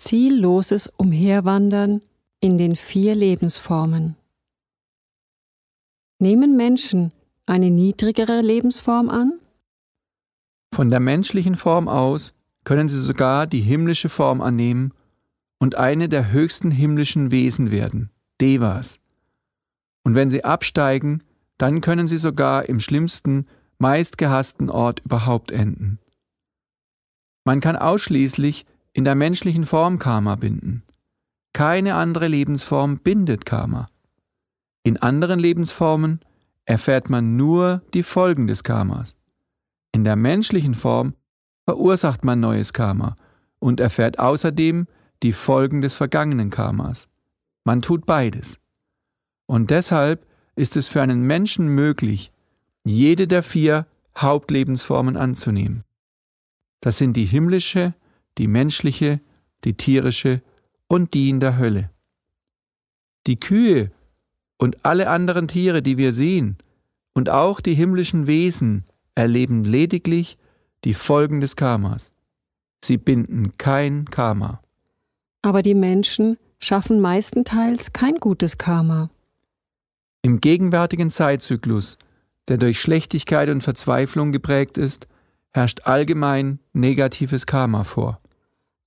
zielloses Umherwandern in den vier Lebensformen. Nehmen Menschen eine niedrigere Lebensform an? Von der menschlichen Form aus können sie sogar die himmlische Form annehmen und eine der höchsten himmlischen Wesen werden, Devas. Und wenn sie absteigen, dann können sie sogar im schlimmsten, meistgehassten Ort überhaupt enden. Man kann ausschließlich in der menschlichen Form Karma binden. Keine andere Lebensform bindet Karma. In anderen Lebensformen erfährt man nur die Folgen des Karmas. In der menschlichen Form verursacht man neues Karma und erfährt außerdem die Folgen des vergangenen Karmas. Man tut beides. Und deshalb ist es für einen Menschen möglich, jede der vier Hauptlebensformen anzunehmen. Das sind die himmlische, die menschliche, die tierische und die in der Hölle. Die Kühe und alle anderen Tiere, die wir sehen, und auch die himmlischen Wesen erleben lediglich die Folgen des Karmas. Sie binden kein Karma. Aber die Menschen schaffen meistenteils kein gutes Karma. Im gegenwärtigen Zeitzyklus, der durch Schlechtigkeit und Verzweiflung geprägt ist, herrscht allgemein negatives Karma vor.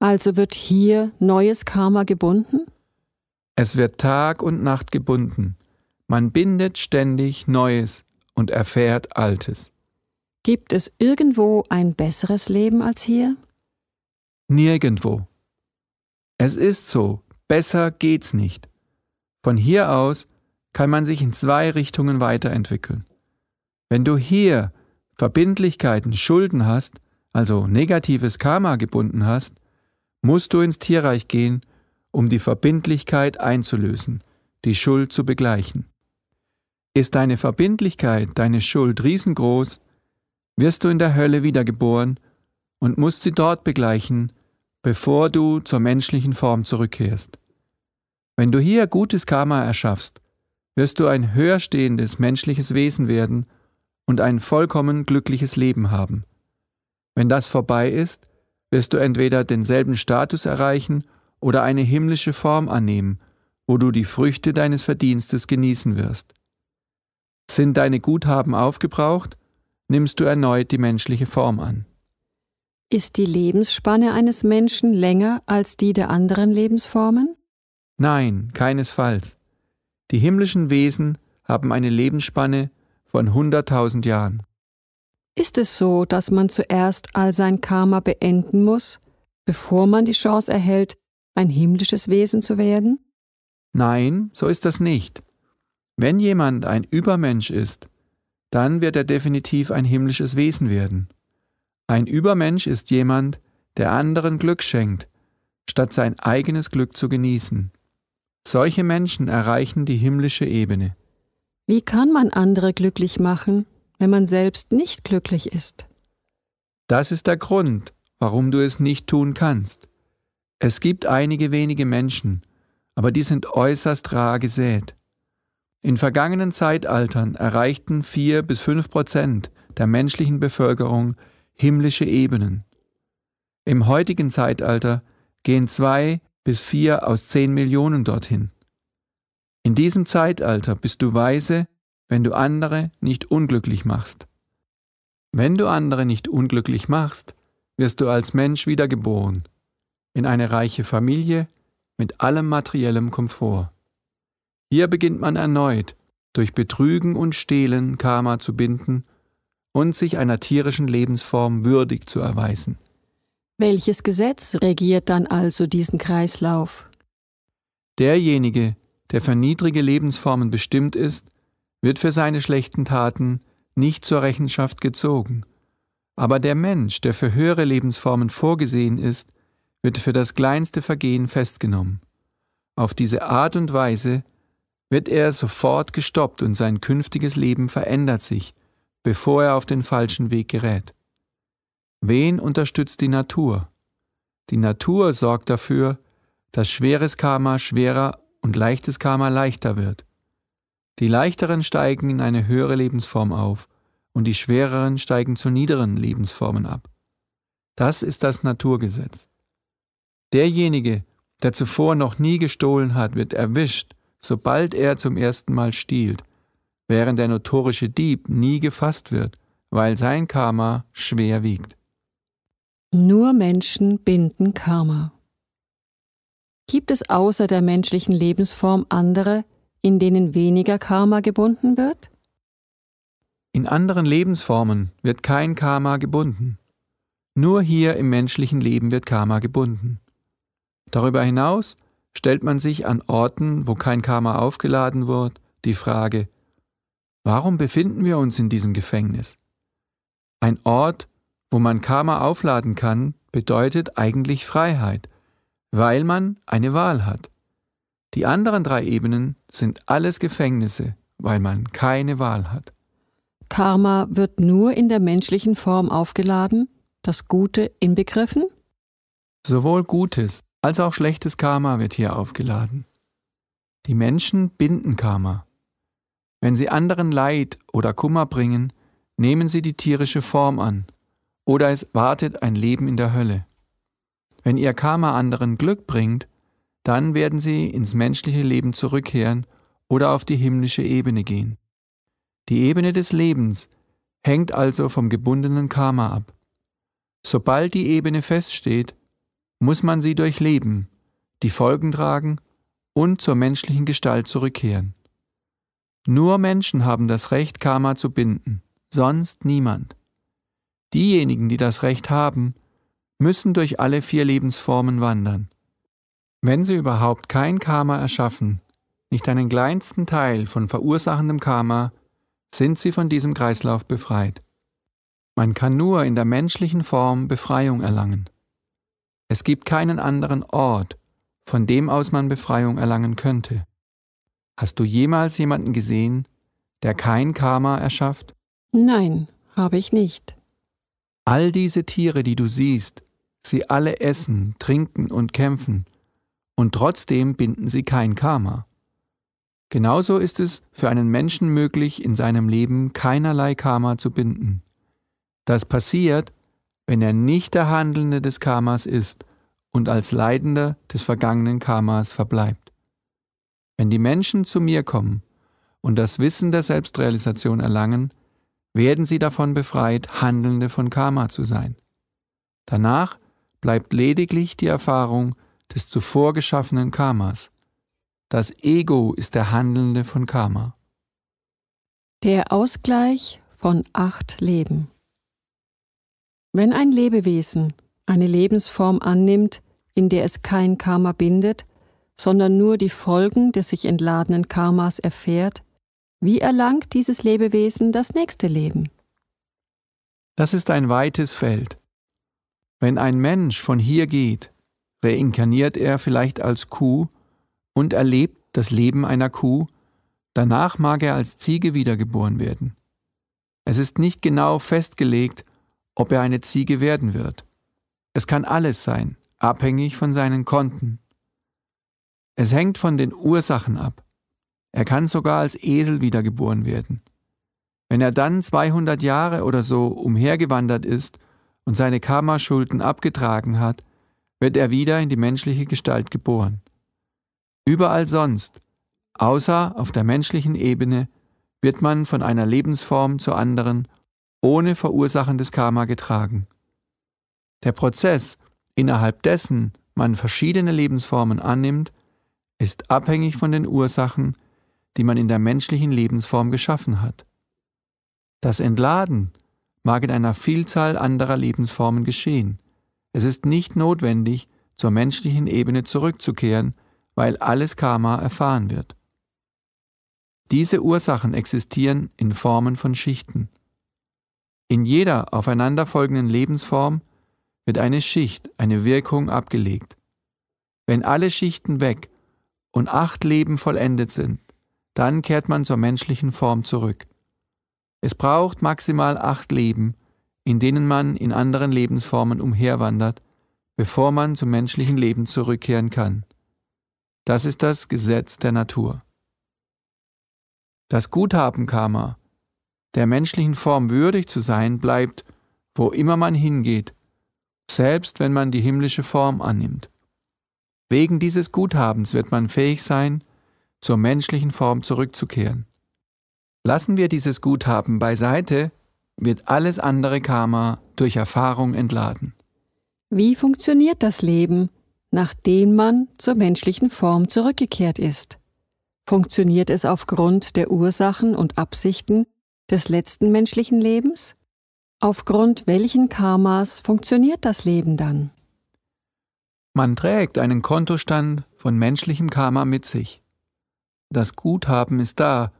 Also wird hier neues Karma gebunden? Es wird Tag und Nacht gebunden. Man bindet ständig Neues und erfährt Altes. Gibt es irgendwo ein besseres Leben als hier? Nirgendwo. Es ist so, besser geht's nicht. Von hier aus kann man sich in zwei Richtungen weiterentwickeln. Wenn du hier Verbindlichkeiten, Schulden hast, also negatives Karma gebunden hast, musst du ins Tierreich gehen, um die Verbindlichkeit einzulösen, die Schuld zu begleichen. Ist deine Verbindlichkeit, deine Schuld riesengroß, wirst du in der Hölle wiedergeboren und musst sie dort begleichen, bevor du zur menschlichen Form zurückkehrst. Wenn du hier gutes Karma erschaffst, wirst du ein höher stehendes menschliches Wesen werden und ein vollkommen glückliches Leben haben. Wenn das vorbei ist, wirst du entweder denselben Status erreichen oder eine himmlische Form annehmen, wo du die Früchte deines Verdienstes genießen wirst. Sind deine Guthaben aufgebraucht, nimmst du erneut die menschliche Form an. Ist die Lebensspanne eines Menschen länger als die der anderen Lebensformen? Nein, keinesfalls. Die himmlischen Wesen haben eine Lebensspanne von 100.000 Jahren. Ist es so, dass man zuerst all sein Karma beenden muss, bevor man die Chance erhält, ein himmlisches Wesen zu werden? Nein, so ist das nicht. Wenn jemand ein Übermensch ist, dann wird er definitiv ein himmlisches Wesen werden. Ein Übermensch ist jemand, der anderen Glück schenkt, statt sein eigenes Glück zu genießen. Solche Menschen erreichen die himmlische Ebene. Wie kann man andere glücklich machen? wenn man selbst nicht glücklich ist? Das ist der Grund, warum du es nicht tun kannst. Es gibt einige wenige Menschen, aber die sind äußerst rar gesät. In vergangenen Zeitaltern erreichten vier bis fünf Prozent der menschlichen Bevölkerung himmlische Ebenen. Im heutigen Zeitalter gehen zwei bis vier aus zehn Millionen dorthin. In diesem Zeitalter bist du weise, wenn du andere nicht unglücklich machst. Wenn du andere nicht unglücklich machst, wirst du als Mensch wiedergeboren, in eine reiche Familie mit allem materiellem Komfort. Hier beginnt man erneut, durch Betrügen und Stehlen Karma zu binden und sich einer tierischen Lebensform würdig zu erweisen. Welches Gesetz regiert dann also diesen Kreislauf? Derjenige, der für niedrige Lebensformen bestimmt ist, wird für seine schlechten Taten nicht zur Rechenschaft gezogen. Aber der Mensch, der für höhere Lebensformen vorgesehen ist, wird für das kleinste Vergehen festgenommen. Auf diese Art und Weise wird er sofort gestoppt und sein künftiges Leben verändert sich, bevor er auf den falschen Weg gerät. Wen unterstützt die Natur? Die Natur sorgt dafür, dass schweres Karma schwerer und leichtes Karma leichter wird. Die leichteren steigen in eine höhere Lebensform auf und die schwereren steigen zu niederen Lebensformen ab. Das ist das Naturgesetz. Derjenige, der zuvor noch nie gestohlen hat, wird erwischt, sobald er zum ersten Mal stiehlt, während der notorische Dieb nie gefasst wird, weil sein Karma schwer wiegt. Nur Menschen binden Karma. Gibt es außer der menschlichen Lebensform andere, in denen weniger Karma gebunden wird? In anderen Lebensformen wird kein Karma gebunden. Nur hier im menschlichen Leben wird Karma gebunden. Darüber hinaus stellt man sich an Orten, wo kein Karma aufgeladen wird, die Frage, warum befinden wir uns in diesem Gefängnis? Ein Ort, wo man Karma aufladen kann, bedeutet eigentlich Freiheit, weil man eine Wahl hat. Die anderen drei Ebenen sind alles Gefängnisse, weil man keine Wahl hat. Karma wird nur in der menschlichen Form aufgeladen, das Gute inbegriffen? Sowohl Gutes als auch schlechtes Karma wird hier aufgeladen. Die Menschen binden Karma. Wenn sie anderen Leid oder Kummer bringen, nehmen sie die tierische Form an, oder es wartet ein Leben in der Hölle. Wenn ihr Karma anderen Glück bringt, dann werden sie ins menschliche Leben zurückkehren oder auf die himmlische Ebene gehen. Die Ebene des Lebens hängt also vom gebundenen Karma ab. Sobald die Ebene feststeht, muss man sie durchleben, die Folgen tragen und zur menschlichen Gestalt zurückkehren. Nur Menschen haben das Recht, Karma zu binden, sonst niemand. Diejenigen, die das Recht haben, müssen durch alle vier Lebensformen wandern. Wenn sie überhaupt kein Karma erschaffen, nicht einen kleinsten Teil von verursachendem Karma, sind sie von diesem Kreislauf befreit. Man kann nur in der menschlichen Form Befreiung erlangen. Es gibt keinen anderen Ort, von dem aus man Befreiung erlangen könnte. Hast du jemals jemanden gesehen, der kein Karma erschafft? Nein, habe ich nicht. All diese Tiere, die du siehst, sie alle essen, trinken und kämpfen, und trotzdem binden sie kein Karma. Genauso ist es für einen Menschen möglich, in seinem Leben keinerlei Karma zu binden. Das passiert, wenn er nicht der Handelnde des Karmas ist und als Leidender des vergangenen Karmas verbleibt. Wenn die Menschen zu mir kommen und das Wissen der Selbstrealisation erlangen, werden sie davon befreit, Handelnde von Karma zu sein. Danach bleibt lediglich die Erfahrung, des zuvor geschaffenen Karmas. Das Ego ist der Handelnde von Karma. Der Ausgleich von acht Leben. Wenn ein Lebewesen eine Lebensform annimmt, in der es kein Karma bindet, sondern nur die Folgen des sich entladenen Karmas erfährt, wie erlangt dieses Lebewesen das nächste Leben? Das ist ein weites Feld. Wenn ein Mensch von hier geht, reinkarniert er vielleicht als Kuh und erlebt das Leben einer Kuh, danach mag er als Ziege wiedergeboren werden. Es ist nicht genau festgelegt, ob er eine Ziege werden wird. Es kann alles sein, abhängig von seinen Konten. Es hängt von den Ursachen ab. Er kann sogar als Esel wiedergeboren werden. Wenn er dann 200 Jahre oder so umhergewandert ist und seine Karma-Schulden abgetragen hat, wird er wieder in die menschliche Gestalt geboren. Überall sonst, außer auf der menschlichen Ebene, wird man von einer Lebensform zur anderen ohne verursachendes Karma getragen. Der Prozess, innerhalb dessen man verschiedene Lebensformen annimmt, ist abhängig von den Ursachen, die man in der menschlichen Lebensform geschaffen hat. Das Entladen mag in einer Vielzahl anderer Lebensformen geschehen. Es ist nicht notwendig, zur menschlichen Ebene zurückzukehren, weil alles Karma erfahren wird. Diese Ursachen existieren in Formen von Schichten. In jeder aufeinanderfolgenden Lebensform wird eine Schicht, eine Wirkung abgelegt. Wenn alle Schichten weg und acht Leben vollendet sind, dann kehrt man zur menschlichen Form zurück. Es braucht maximal acht Leben, in denen man in anderen Lebensformen umherwandert, bevor man zum menschlichen Leben zurückkehren kann. Das ist das Gesetz der Natur. Das Guthaben Karma, der menschlichen Form würdig zu sein, bleibt, wo immer man hingeht, selbst wenn man die himmlische Form annimmt. Wegen dieses Guthabens wird man fähig sein, zur menschlichen Form zurückzukehren. Lassen wir dieses Guthaben beiseite wird alles andere Karma durch Erfahrung entladen. Wie funktioniert das Leben, nachdem man zur menschlichen Form zurückgekehrt ist? Funktioniert es aufgrund der Ursachen und Absichten des letzten menschlichen Lebens? Aufgrund welchen Karmas funktioniert das Leben dann? Man trägt einen Kontostand von menschlichem Karma mit sich. Das Guthaben ist da,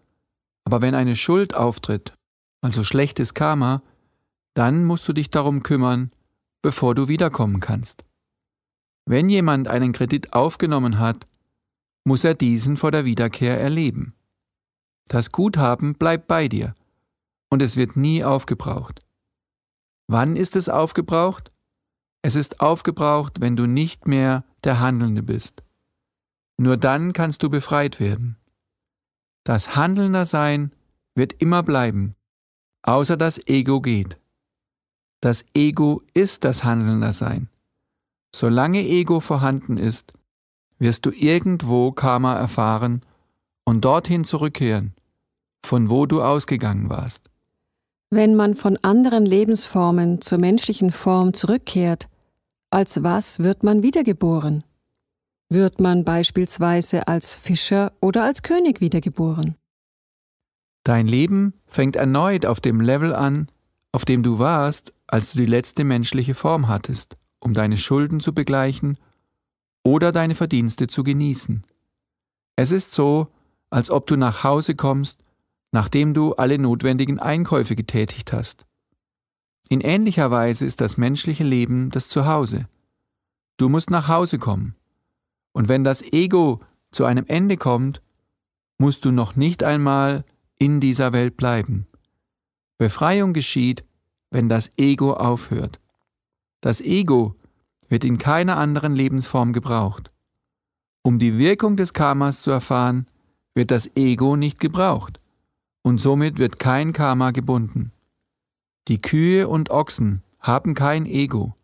aber wenn eine Schuld auftritt also schlechtes Karma, dann musst du dich darum kümmern, bevor du wiederkommen kannst. Wenn jemand einen Kredit aufgenommen hat, muss er diesen vor der Wiederkehr erleben. Das Guthaben bleibt bei dir und es wird nie aufgebraucht. Wann ist es aufgebraucht? Es ist aufgebraucht, wenn du nicht mehr der Handelnde bist. Nur dann kannst du befreit werden. Das Handelnder Sein wird immer bleiben, außer das Ego geht. Das Ego ist das handelnde Sein. Solange Ego vorhanden ist, wirst du irgendwo Karma erfahren und dorthin zurückkehren, von wo du ausgegangen warst. Wenn man von anderen Lebensformen zur menschlichen Form zurückkehrt, als was wird man wiedergeboren? Wird man beispielsweise als Fischer oder als König wiedergeboren? Dein Leben fängt erneut auf dem Level an, auf dem du warst, als du die letzte menschliche Form hattest, um deine Schulden zu begleichen oder deine Verdienste zu genießen. Es ist so, als ob du nach Hause kommst, nachdem du alle notwendigen Einkäufe getätigt hast. In ähnlicher Weise ist das menschliche Leben das Zuhause. Du musst nach Hause kommen. Und wenn das Ego zu einem Ende kommt, musst du noch nicht einmal in dieser Welt bleiben. Befreiung geschieht, wenn das Ego aufhört. Das Ego wird in keiner anderen Lebensform gebraucht. Um die Wirkung des Karmas zu erfahren, wird das Ego nicht gebraucht und somit wird kein Karma gebunden. Die Kühe und Ochsen haben kein Ego.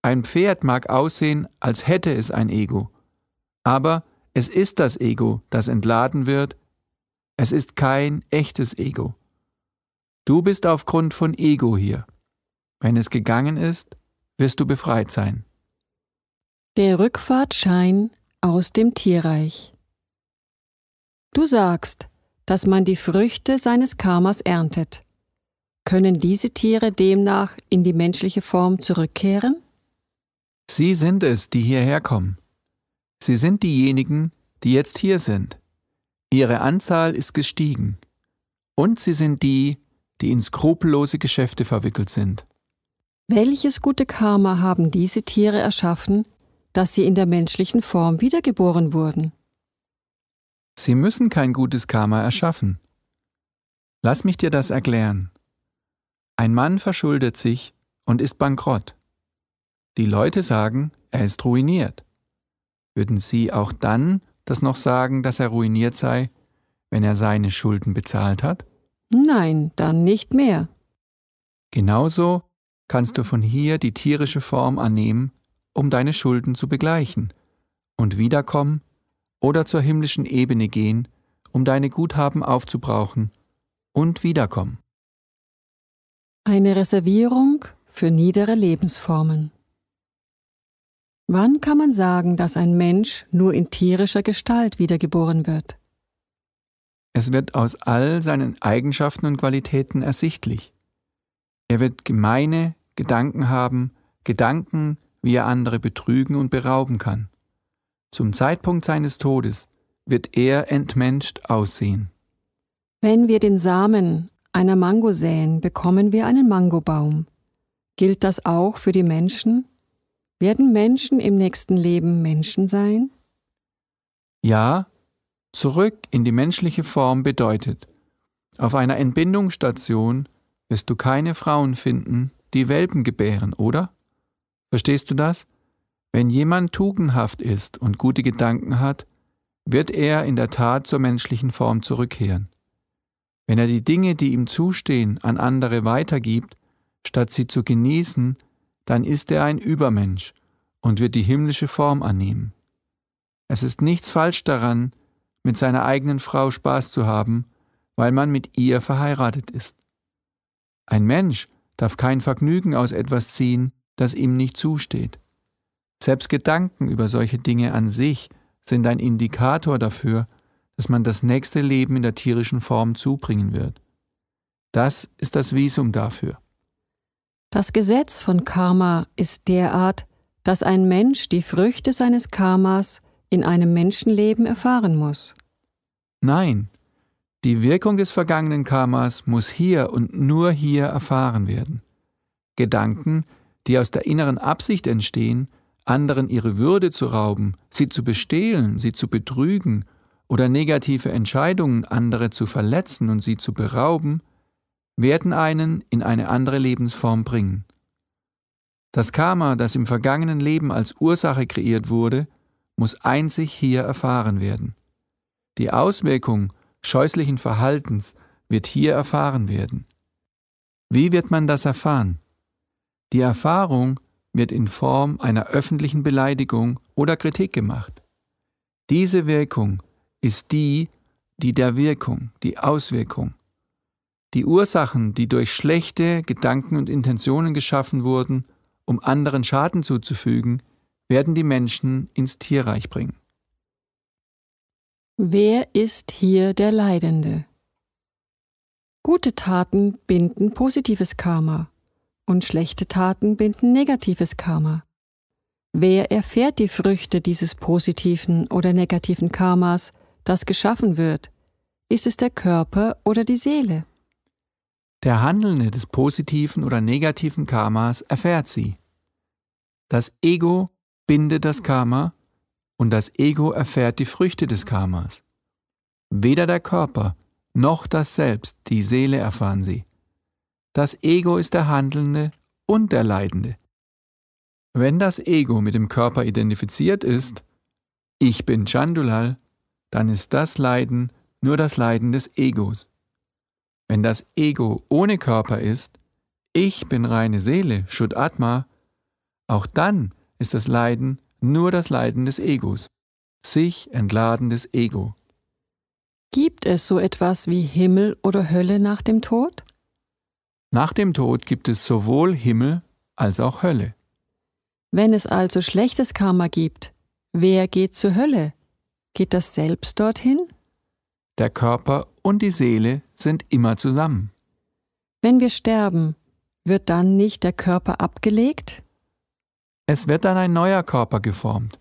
Ein Pferd mag aussehen, als hätte es ein Ego, aber es ist das Ego, das entladen wird es ist kein echtes Ego. Du bist aufgrund von Ego hier. Wenn es gegangen ist, wirst du befreit sein. Der Rückfahrtschein aus dem Tierreich. Du sagst, dass man die Früchte seines Karmas erntet. Können diese Tiere demnach in die menschliche Form zurückkehren? Sie sind es, die hierher kommen. Sie sind diejenigen, die jetzt hier sind. Ihre Anzahl ist gestiegen. Und sie sind die, die in skrupellose Geschäfte verwickelt sind. Welches gute Karma haben diese Tiere erschaffen, dass sie in der menschlichen Form wiedergeboren wurden? Sie müssen kein gutes Karma erschaffen. Lass mich dir das erklären. Ein Mann verschuldet sich und ist bankrott. Die Leute sagen, er ist ruiniert. Würden sie auch dann das noch sagen, dass er ruiniert sei, wenn er seine Schulden bezahlt hat? Nein, dann nicht mehr. Genauso kannst du von hier die tierische Form annehmen, um deine Schulden zu begleichen und wiederkommen oder zur himmlischen Ebene gehen, um deine Guthaben aufzubrauchen und wiederkommen. Eine Reservierung für niedere Lebensformen. Wann kann man sagen, dass ein Mensch nur in tierischer Gestalt wiedergeboren wird? Es wird aus all seinen Eigenschaften und Qualitäten ersichtlich. Er wird gemeine Gedanken haben, Gedanken, wie er andere betrügen und berauben kann. Zum Zeitpunkt seines Todes wird er entmenscht aussehen. Wenn wir den Samen einer Mango säen, bekommen wir einen Mangobaum. Gilt das auch für die Menschen? Werden Menschen im nächsten Leben Menschen sein? Ja, zurück in die menschliche Form bedeutet, auf einer Entbindungsstation wirst du keine Frauen finden, die Welpen gebären, oder? Verstehst du das? Wenn jemand tugendhaft ist und gute Gedanken hat, wird er in der Tat zur menschlichen Form zurückkehren. Wenn er die Dinge, die ihm zustehen, an andere weitergibt, statt sie zu genießen, dann ist er ein Übermensch und wird die himmlische Form annehmen. Es ist nichts falsch daran, mit seiner eigenen Frau Spaß zu haben, weil man mit ihr verheiratet ist. Ein Mensch darf kein Vergnügen aus etwas ziehen, das ihm nicht zusteht. Selbst Gedanken über solche Dinge an sich sind ein Indikator dafür, dass man das nächste Leben in der tierischen Form zubringen wird. Das ist das Visum dafür. Das Gesetz von Karma ist derart, dass ein Mensch die Früchte seines Karmas in einem Menschenleben erfahren muss. Nein, die Wirkung des vergangenen Karmas muss hier und nur hier erfahren werden. Gedanken, die aus der inneren Absicht entstehen, anderen ihre Würde zu rauben, sie zu bestehlen, sie zu betrügen oder negative Entscheidungen andere zu verletzen und sie zu berauben, werden einen in eine andere Lebensform bringen. Das Karma, das im vergangenen Leben als Ursache kreiert wurde, muss einzig hier erfahren werden. Die Auswirkung scheußlichen Verhaltens wird hier erfahren werden. Wie wird man das erfahren? Die Erfahrung wird in Form einer öffentlichen Beleidigung oder Kritik gemacht. Diese Wirkung ist die, die der Wirkung, die Auswirkung die Ursachen, die durch schlechte Gedanken und Intentionen geschaffen wurden, um anderen Schaden zuzufügen, werden die Menschen ins Tierreich bringen. Wer ist hier der Leidende? Gute Taten binden positives Karma und schlechte Taten binden negatives Karma. Wer erfährt die Früchte dieses positiven oder negativen Karmas, das geschaffen wird? Ist es der Körper oder die Seele? Der Handelnde des positiven oder negativen Karmas erfährt sie. Das Ego bindet das Karma und das Ego erfährt die Früchte des Karmas. Weder der Körper noch das Selbst, die Seele erfahren sie. Das Ego ist der Handelnde und der Leidende. Wenn das Ego mit dem Körper identifiziert ist, ich bin Chandulal, dann ist das Leiden nur das Leiden des Egos. Wenn das Ego ohne Körper ist, ich bin reine Seele, Shuddhatma, auch dann ist das Leiden nur das Leiden des Egos, sich entladendes Ego. Gibt es so etwas wie Himmel oder Hölle nach dem Tod? Nach dem Tod gibt es sowohl Himmel als auch Hölle. Wenn es also schlechtes Karma gibt, wer geht zur Hölle? Geht das Selbst dorthin? Der Körper und die Seele sind immer zusammen. Wenn wir sterben, wird dann nicht der Körper abgelegt? Es wird dann ein neuer Körper geformt.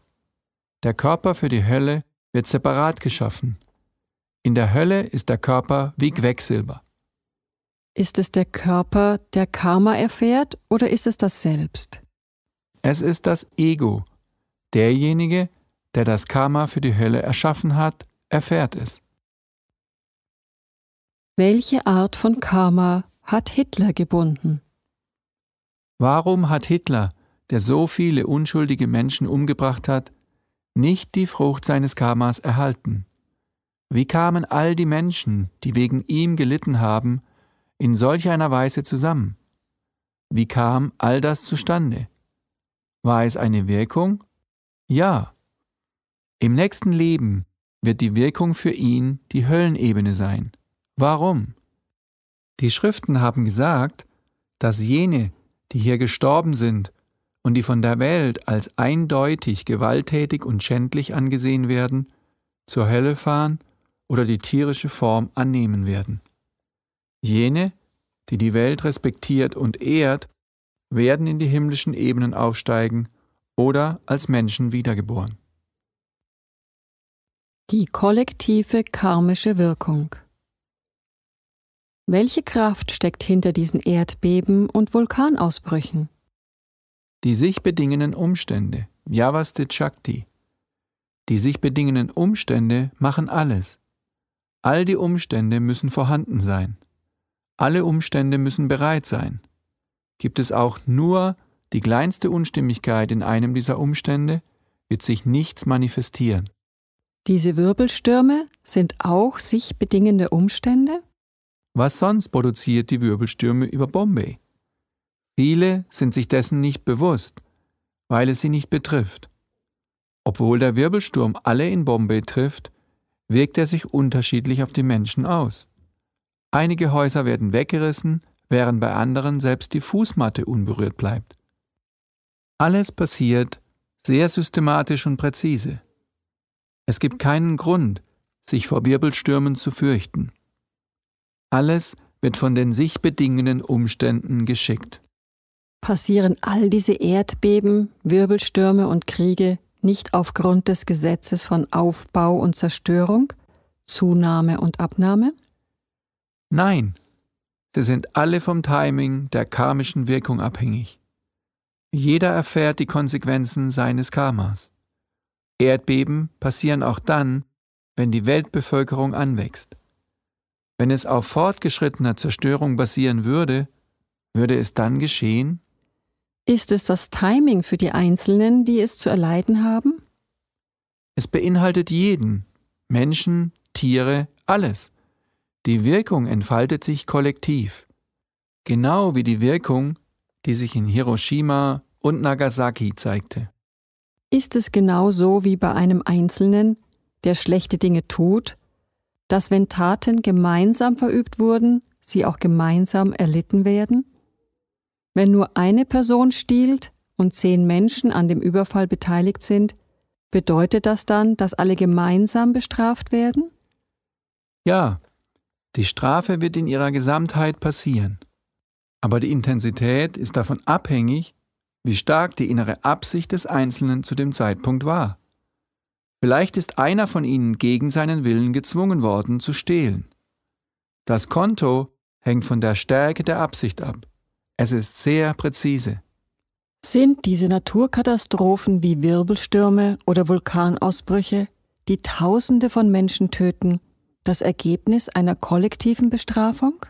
Der Körper für die Hölle wird separat geschaffen. In der Hölle ist der Körper wie Quecksilber. Ist es der Körper, der Karma erfährt, oder ist es das Selbst? Es ist das Ego. Derjenige, der das Karma für die Hölle erschaffen hat, erfährt es. Welche Art von Karma hat Hitler gebunden? Warum hat Hitler, der so viele unschuldige Menschen umgebracht hat, nicht die Frucht seines Karmas erhalten? Wie kamen all die Menschen, die wegen ihm gelitten haben, in solch einer Weise zusammen? Wie kam all das zustande? War es eine Wirkung? Ja. Im nächsten Leben wird die Wirkung für ihn die Höllenebene sein. Warum? Die Schriften haben gesagt, dass jene, die hier gestorben sind und die von der Welt als eindeutig gewalttätig und schändlich angesehen werden, zur Hölle fahren oder die tierische Form annehmen werden. Jene, die die Welt respektiert und ehrt, werden in die himmlischen Ebenen aufsteigen oder als Menschen wiedergeboren. Die kollektive karmische Wirkung welche Kraft steckt hinter diesen Erdbeben und Vulkanausbrüchen? Die sich bedingenden Umstände, Yavastit Shakti. Die sich bedingenden Umstände machen alles. All die Umstände müssen vorhanden sein. Alle Umstände müssen bereit sein. Gibt es auch nur die kleinste Unstimmigkeit in einem dieser Umstände, wird sich nichts manifestieren. Diese Wirbelstürme sind auch sich bedingende Umstände? Was sonst produziert die Wirbelstürme über Bombay? Viele sind sich dessen nicht bewusst, weil es sie nicht betrifft. Obwohl der Wirbelsturm alle in Bombay trifft, wirkt er sich unterschiedlich auf die Menschen aus. Einige Häuser werden weggerissen, während bei anderen selbst die Fußmatte unberührt bleibt. Alles passiert sehr systematisch und präzise. Es gibt keinen Grund, sich vor Wirbelstürmen zu fürchten. Alles wird von den sich bedingenden Umständen geschickt. Passieren all diese Erdbeben, Wirbelstürme und Kriege nicht aufgrund des Gesetzes von Aufbau und Zerstörung, Zunahme und Abnahme? Nein, sie sind alle vom Timing der karmischen Wirkung abhängig. Jeder erfährt die Konsequenzen seines Karmas. Erdbeben passieren auch dann, wenn die Weltbevölkerung anwächst. Wenn es auf fortgeschrittener Zerstörung basieren würde, würde es dann geschehen? Ist es das Timing für die Einzelnen, die es zu erleiden haben? Es beinhaltet jeden, Menschen, Tiere, alles. Die Wirkung entfaltet sich kollektiv, genau wie die Wirkung, die sich in Hiroshima und Nagasaki zeigte. Ist es genau so wie bei einem Einzelnen, der schlechte Dinge tut, dass wenn Taten gemeinsam verübt wurden, sie auch gemeinsam erlitten werden? Wenn nur eine Person stiehlt und zehn Menschen an dem Überfall beteiligt sind, bedeutet das dann, dass alle gemeinsam bestraft werden? Ja, die Strafe wird in ihrer Gesamtheit passieren. Aber die Intensität ist davon abhängig, wie stark die innere Absicht des Einzelnen zu dem Zeitpunkt war. Vielleicht ist einer von ihnen gegen seinen Willen gezwungen worden zu stehlen. Das Konto hängt von der Stärke der Absicht ab. Es ist sehr präzise. Sind diese Naturkatastrophen wie Wirbelstürme oder Vulkanausbrüche, die Tausende von Menschen töten, das Ergebnis einer kollektiven Bestrafung?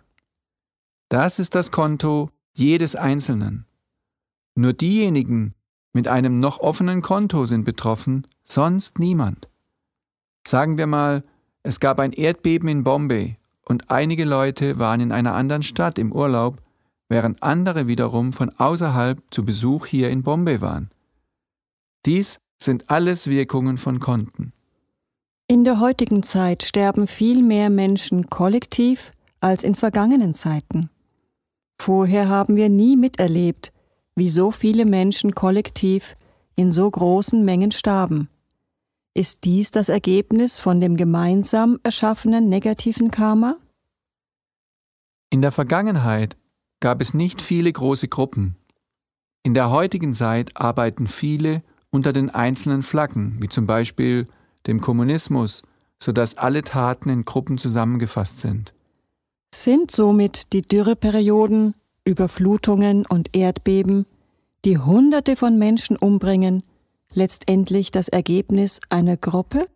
Das ist das Konto jedes Einzelnen. Nur diejenigen, mit einem noch offenen Konto sind betroffen, sonst niemand. Sagen wir mal, es gab ein Erdbeben in Bombay und einige Leute waren in einer anderen Stadt im Urlaub, während andere wiederum von außerhalb zu Besuch hier in Bombay waren. Dies sind alles Wirkungen von Konten. In der heutigen Zeit sterben viel mehr Menschen kollektiv als in vergangenen Zeiten. Vorher haben wir nie miterlebt, wie so viele Menschen kollektiv in so großen Mengen starben. Ist dies das Ergebnis von dem gemeinsam erschaffenen negativen Karma? In der Vergangenheit gab es nicht viele große Gruppen. In der heutigen Zeit arbeiten viele unter den einzelnen Flaggen, wie zum Beispiel dem Kommunismus, sodass alle Taten in Gruppen zusammengefasst sind. Sind somit die Dürreperioden Überflutungen und Erdbeben, die Hunderte von Menschen umbringen, letztendlich das Ergebnis einer Gruppe?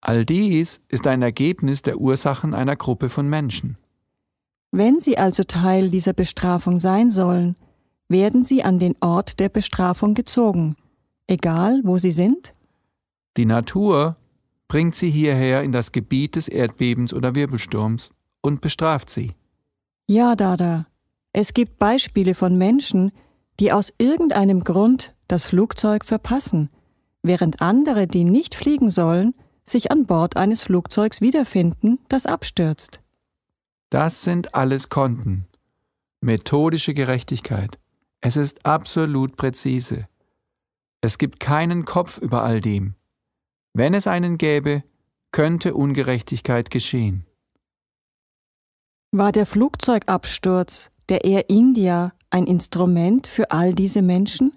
All dies ist ein Ergebnis der Ursachen einer Gruppe von Menschen. Wenn sie also Teil dieser Bestrafung sein sollen, werden sie an den Ort der Bestrafung gezogen, egal wo sie sind? Die Natur bringt sie hierher in das Gebiet des Erdbebens oder Wirbelsturms und bestraft sie. Ja, Dada, es gibt Beispiele von Menschen, die aus irgendeinem Grund das Flugzeug verpassen, während andere, die nicht fliegen sollen, sich an Bord eines Flugzeugs wiederfinden, das abstürzt. Das sind alles Konten. Methodische Gerechtigkeit. Es ist absolut präzise. Es gibt keinen Kopf über all dem. Wenn es einen gäbe, könnte Ungerechtigkeit geschehen. War der Flugzeugabsturz der Air India ein Instrument für all diese Menschen?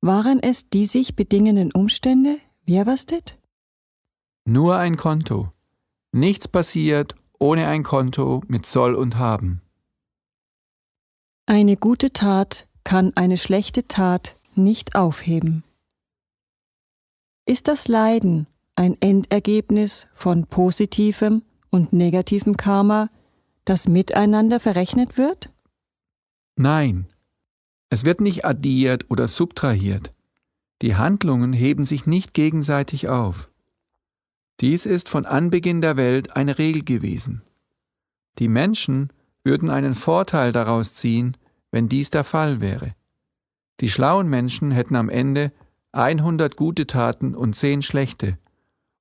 Waren es die sich bedingenden Umstände? Wer was das? Nur ein Konto. Nichts passiert ohne ein Konto mit Soll und Haben. Eine gute Tat kann eine schlechte Tat nicht aufheben. Ist das Leiden ein Endergebnis von positivem und negativem Karma, das miteinander verrechnet wird? Nein, es wird nicht addiert oder subtrahiert. Die Handlungen heben sich nicht gegenseitig auf. Dies ist von Anbeginn der Welt eine Regel gewesen. Die Menschen würden einen Vorteil daraus ziehen, wenn dies der Fall wäre. Die schlauen Menschen hätten am Ende 100 gute Taten und 10 schlechte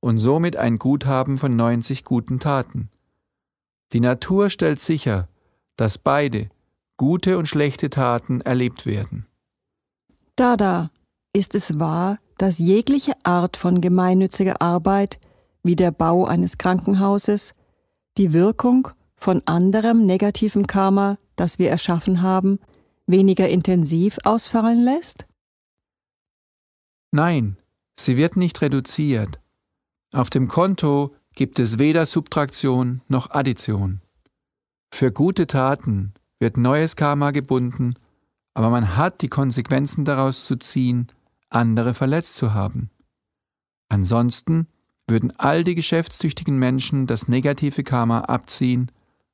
und somit ein Guthaben von 90 guten Taten. Die Natur stellt sicher, dass beide, gute und schlechte Taten, erlebt werden. Dada, ist es wahr, dass jegliche Art von gemeinnütziger Arbeit, wie der Bau eines Krankenhauses, die Wirkung von anderem negativem Karma, das wir erschaffen haben, weniger intensiv ausfallen lässt? Nein, sie wird nicht reduziert. Auf dem Konto gibt es weder Subtraktion noch Addition. Für gute Taten wird neues Karma gebunden, aber man hat die Konsequenzen daraus zu ziehen, andere verletzt zu haben. Ansonsten würden all die geschäftstüchtigen Menschen das negative Karma abziehen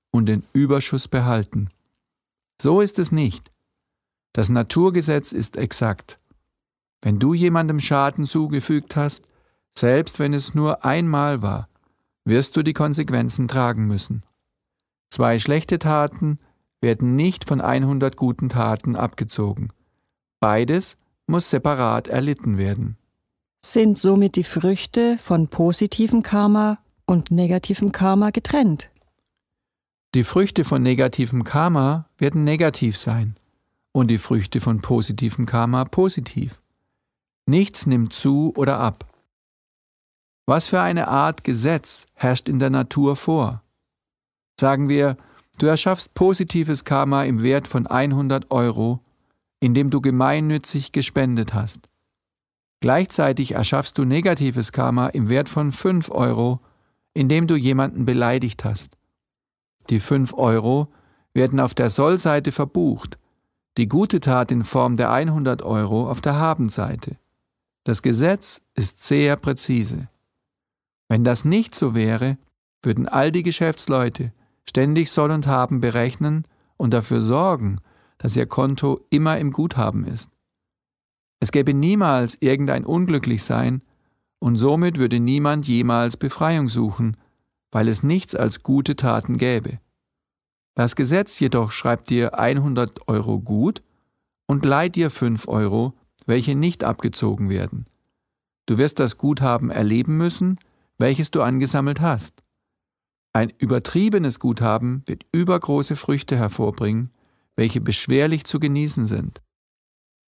und den Überschuss behalten. So ist es nicht. Das Naturgesetz ist exakt. Wenn du jemandem Schaden zugefügt hast, selbst wenn es nur einmal war, wirst du die Konsequenzen tragen müssen. Zwei schlechte Taten werden nicht von 100 guten Taten abgezogen. Beides muss separat erlitten werden. Sind somit die Früchte von positivem Karma und negativem Karma getrennt? Die Früchte von negativem Karma werden negativ sein und die Früchte von positivem Karma positiv. Nichts nimmt zu oder ab. Was für eine Art Gesetz herrscht in der Natur vor? Sagen wir, du erschaffst positives Karma im Wert von 100 Euro, indem du gemeinnützig gespendet hast. Gleichzeitig erschaffst du negatives Karma im Wert von 5 Euro, indem du jemanden beleidigt hast. Die 5 Euro werden auf der Sollseite verbucht, die gute Tat in Form der 100 Euro auf der Habenseite. Das Gesetz ist sehr präzise. Wenn das nicht so wäre, würden all die Geschäftsleute ständig Soll und Haben berechnen und dafür sorgen, dass ihr Konto immer im Guthaben ist. Es gäbe niemals irgendein Unglücklichsein und somit würde niemand jemals Befreiung suchen, weil es nichts als gute Taten gäbe. Das Gesetz jedoch schreibt dir 100 Euro gut und leiht dir 5 Euro, welche nicht abgezogen werden. Du wirst das Guthaben erleben müssen, welches du angesammelt hast. Ein übertriebenes Guthaben wird übergroße Früchte hervorbringen, welche beschwerlich zu genießen sind.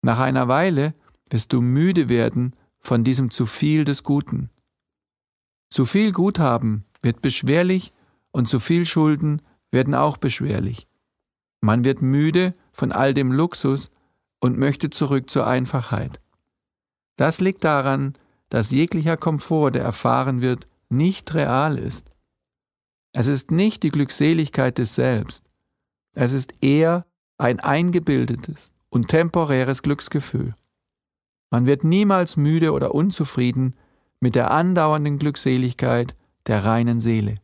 Nach einer Weile wirst du müde werden von diesem zu viel des Guten. Zu viel Guthaben wird beschwerlich und zu viel Schulden werden auch beschwerlich. Man wird müde von all dem Luxus und möchte zurück zur Einfachheit. Das liegt daran, dass jeglicher Komfort, der erfahren wird, nicht real ist. Es ist nicht die Glückseligkeit des Selbst. Es ist eher ein eingebildetes und temporäres Glücksgefühl. Man wird niemals müde oder unzufrieden mit der andauernden Glückseligkeit der reinen Seele.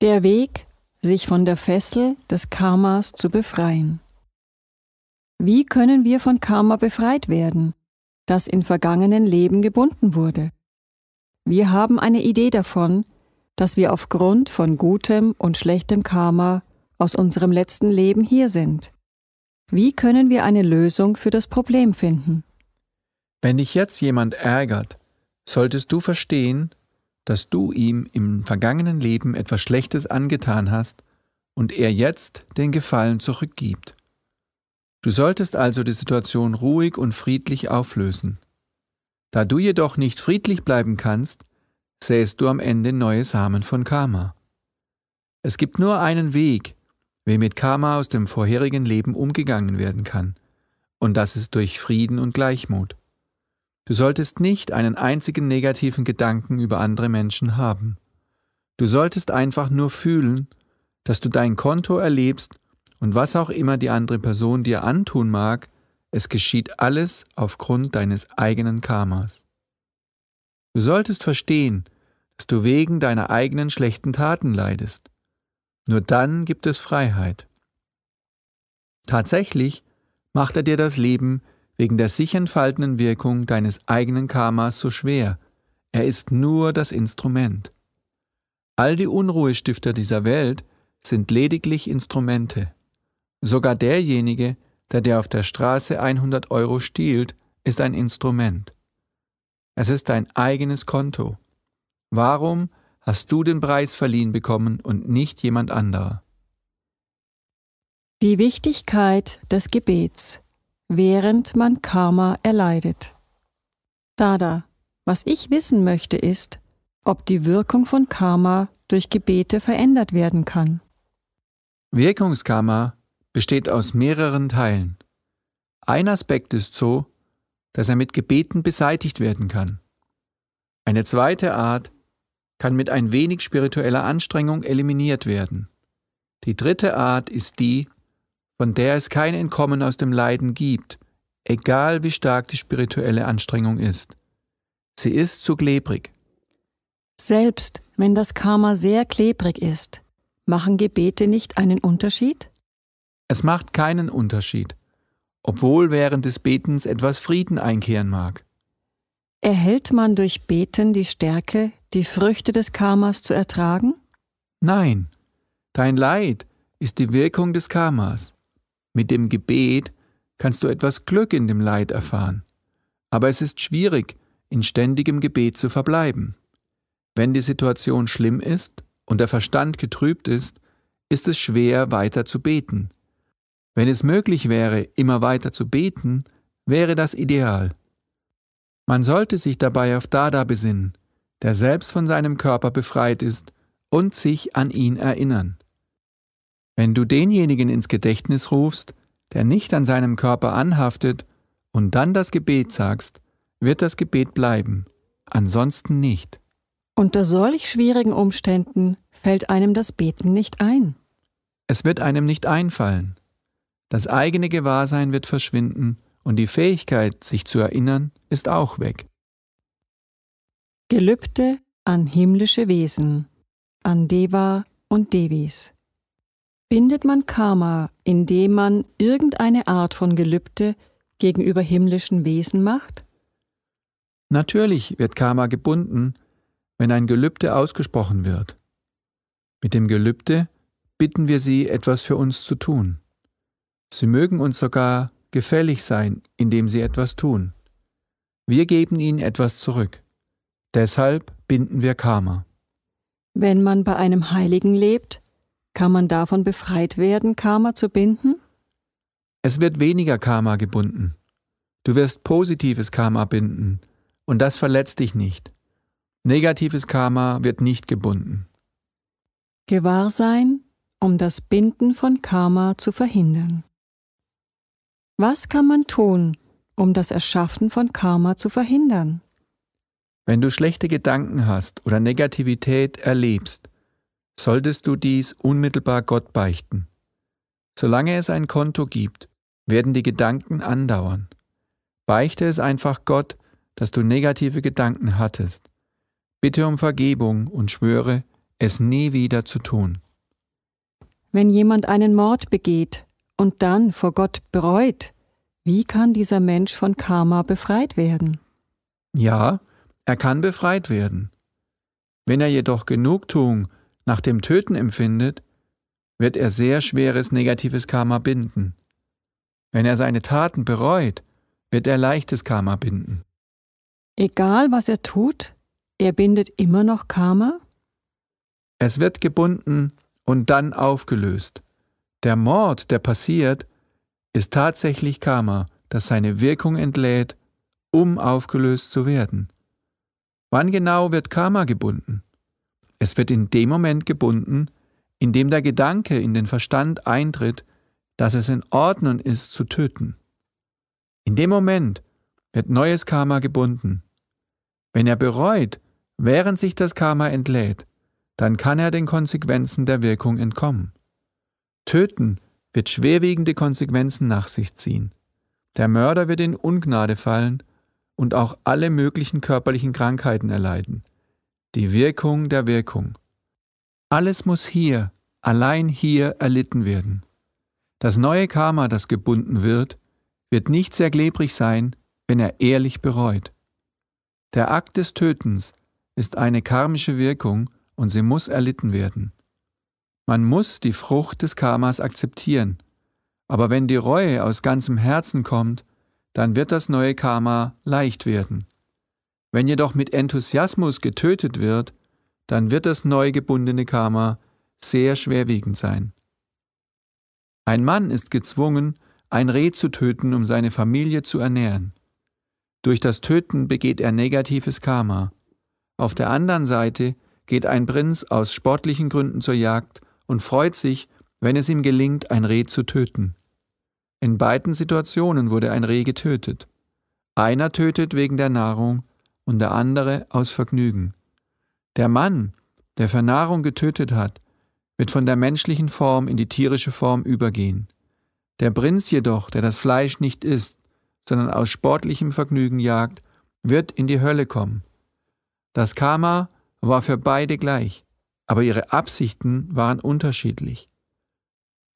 Der Weg, sich von der Fessel des Karmas zu befreien. Wie können wir von Karma befreit werden? das in vergangenen Leben gebunden wurde. Wir haben eine Idee davon, dass wir aufgrund von gutem und schlechtem Karma aus unserem letzten Leben hier sind. Wie können wir eine Lösung für das Problem finden? Wenn dich jetzt jemand ärgert, solltest du verstehen, dass du ihm im vergangenen Leben etwas Schlechtes angetan hast und er jetzt den Gefallen zurückgibt. Du solltest also die Situation ruhig und friedlich auflösen. Da du jedoch nicht friedlich bleiben kannst, säst du am Ende neue Samen von Karma. Es gibt nur einen Weg, wie mit Karma aus dem vorherigen Leben umgegangen werden kann, und das ist durch Frieden und Gleichmut. Du solltest nicht einen einzigen negativen Gedanken über andere Menschen haben. Du solltest einfach nur fühlen, dass du dein Konto erlebst und was auch immer die andere Person dir antun mag, es geschieht alles aufgrund deines eigenen Karmas. Du solltest verstehen, dass du wegen deiner eigenen schlechten Taten leidest. Nur dann gibt es Freiheit. Tatsächlich macht er dir das Leben wegen der sich entfaltenden Wirkung deines eigenen Karmas so schwer. Er ist nur das Instrument. All die Unruhestifter dieser Welt sind lediglich Instrumente. Sogar derjenige, der dir auf der Straße 100 Euro stiehlt, ist ein Instrument. Es ist dein eigenes Konto. Warum hast du den Preis verliehen bekommen und nicht jemand anderer? Die Wichtigkeit des Gebets, während man Karma erleidet. Dada, was ich wissen möchte ist, ob die Wirkung von Karma durch Gebete verändert werden kann. Wirkungskarma besteht aus mehreren Teilen. Ein Aspekt ist so, dass er mit Gebeten beseitigt werden kann. Eine zweite Art kann mit ein wenig spiritueller Anstrengung eliminiert werden. Die dritte Art ist die, von der es kein Entkommen aus dem Leiden gibt, egal wie stark die spirituelle Anstrengung ist. Sie ist zu klebrig. Selbst wenn das Karma sehr klebrig ist, machen Gebete nicht einen Unterschied? Es macht keinen Unterschied, obwohl während des Betens etwas Frieden einkehren mag. Erhält man durch Beten die Stärke, die Früchte des Karmas zu ertragen? Nein, dein Leid ist die Wirkung des Karmas. Mit dem Gebet kannst du etwas Glück in dem Leid erfahren, aber es ist schwierig, in ständigem Gebet zu verbleiben. Wenn die Situation schlimm ist und der Verstand getrübt ist, ist es schwer, weiter zu beten. Wenn es möglich wäre, immer weiter zu beten, wäre das ideal. Man sollte sich dabei auf Dada besinnen, der selbst von seinem Körper befreit ist, und sich an ihn erinnern. Wenn du denjenigen ins Gedächtnis rufst, der nicht an seinem Körper anhaftet, und dann das Gebet sagst, wird das Gebet bleiben, ansonsten nicht. Unter solch schwierigen Umständen fällt einem das Beten nicht ein. Es wird einem nicht einfallen. Das eigene Gewahrsein wird verschwinden und die Fähigkeit, sich zu erinnern, ist auch weg. Gelübde an himmlische Wesen, an Deva und Devis. Bindet man Karma, indem man irgendeine Art von Gelübde gegenüber himmlischen Wesen macht? Natürlich wird Karma gebunden, wenn ein Gelübde ausgesprochen wird. Mit dem Gelübde bitten wir sie, etwas für uns zu tun. Sie mögen uns sogar gefällig sein, indem sie etwas tun. Wir geben ihnen etwas zurück. Deshalb binden wir Karma. Wenn man bei einem Heiligen lebt, kann man davon befreit werden, Karma zu binden? Es wird weniger Karma gebunden. Du wirst positives Karma binden und das verletzt dich nicht. Negatives Karma wird nicht gebunden. Gewahrsein, um das Binden von Karma zu verhindern. Was kann man tun, um das Erschaffen von Karma zu verhindern? Wenn du schlechte Gedanken hast oder Negativität erlebst, solltest du dies unmittelbar Gott beichten. Solange es ein Konto gibt, werden die Gedanken andauern. Beichte es einfach Gott, dass du negative Gedanken hattest. Bitte um Vergebung und schwöre, es nie wieder zu tun. Wenn jemand einen Mord begeht, und dann vor Gott bereut, wie kann dieser Mensch von Karma befreit werden? Ja, er kann befreit werden. Wenn er jedoch Genugtuung nach dem Töten empfindet, wird er sehr schweres negatives Karma binden. Wenn er seine Taten bereut, wird er leichtes Karma binden. Egal was er tut, er bindet immer noch Karma? Es wird gebunden und dann aufgelöst. Der Mord, der passiert, ist tatsächlich Karma, das seine Wirkung entlädt, um aufgelöst zu werden. Wann genau wird Karma gebunden? Es wird in dem Moment gebunden, in dem der Gedanke in den Verstand eintritt, dass es in Ordnung ist zu töten. In dem Moment wird neues Karma gebunden. Wenn er bereut, während sich das Karma entlädt, dann kann er den Konsequenzen der Wirkung entkommen. Töten wird schwerwiegende Konsequenzen nach sich ziehen. Der Mörder wird in Ungnade fallen und auch alle möglichen körperlichen Krankheiten erleiden. Die Wirkung der Wirkung. Alles muss hier, allein hier erlitten werden. Das neue Karma, das gebunden wird, wird nicht sehr klebrig sein, wenn er ehrlich bereut. Der Akt des Tötens ist eine karmische Wirkung und sie muss erlitten werden. Man muss die Frucht des Karmas akzeptieren. Aber wenn die Reue aus ganzem Herzen kommt, dann wird das neue Karma leicht werden. Wenn jedoch mit Enthusiasmus getötet wird, dann wird das neu gebundene Karma sehr schwerwiegend sein. Ein Mann ist gezwungen, ein Reh zu töten, um seine Familie zu ernähren. Durch das Töten begeht er negatives Karma. Auf der anderen Seite geht ein Prinz aus sportlichen Gründen zur Jagd und freut sich, wenn es ihm gelingt, ein Reh zu töten. In beiden Situationen wurde ein Reh getötet. Einer tötet wegen der Nahrung und der andere aus Vergnügen. Der Mann, der für Nahrung getötet hat, wird von der menschlichen Form in die tierische Form übergehen. Der Prinz jedoch, der das Fleisch nicht isst, sondern aus sportlichem Vergnügen jagt, wird in die Hölle kommen. Das Karma war für beide gleich aber ihre Absichten waren unterschiedlich.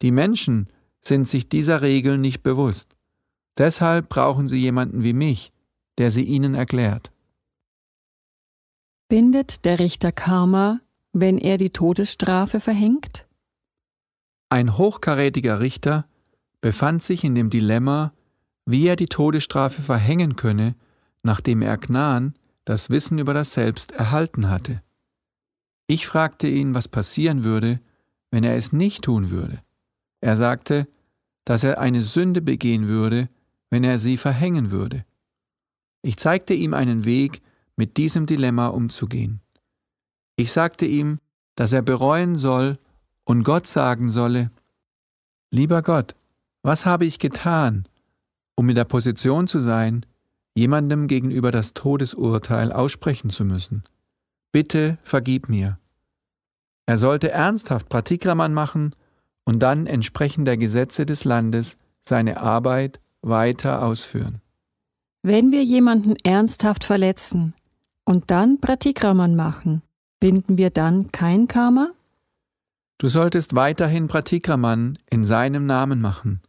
Die Menschen sind sich dieser Regeln nicht bewusst. Deshalb brauchen sie jemanden wie mich, der sie ihnen erklärt. Bindet der Richter Karma, wenn er die Todesstrafe verhängt? Ein hochkarätiger Richter befand sich in dem Dilemma, wie er die Todesstrafe verhängen könne, nachdem er Gnan, das Wissen über das Selbst, erhalten hatte. Ich fragte ihn, was passieren würde, wenn er es nicht tun würde. Er sagte, dass er eine Sünde begehen würde, wenn er sie verhängen würde. Ich zeigte ihm einen Weg, mit diesem Dilemma umzugehen. Ich sagte ihm, dass er bereuen soll und Gott sagen solle, Lieber Gott, was habe ich getan, um in der Position zu sein, jemandem gegenüber das Todesurteil aussprechen zu müssen? bitte vergib mir. Er sollte ernsthaft Pratikraman machen und dann entsprechend der Gesetze des Landes seine Arbeit weiter ausführen. Wenn wir jemanden ernsthaft verletzen und dann Pratikraman machen, binden wir dann kein Karma? Du solltest weiterhin Pratikraman in seinem Namen machen.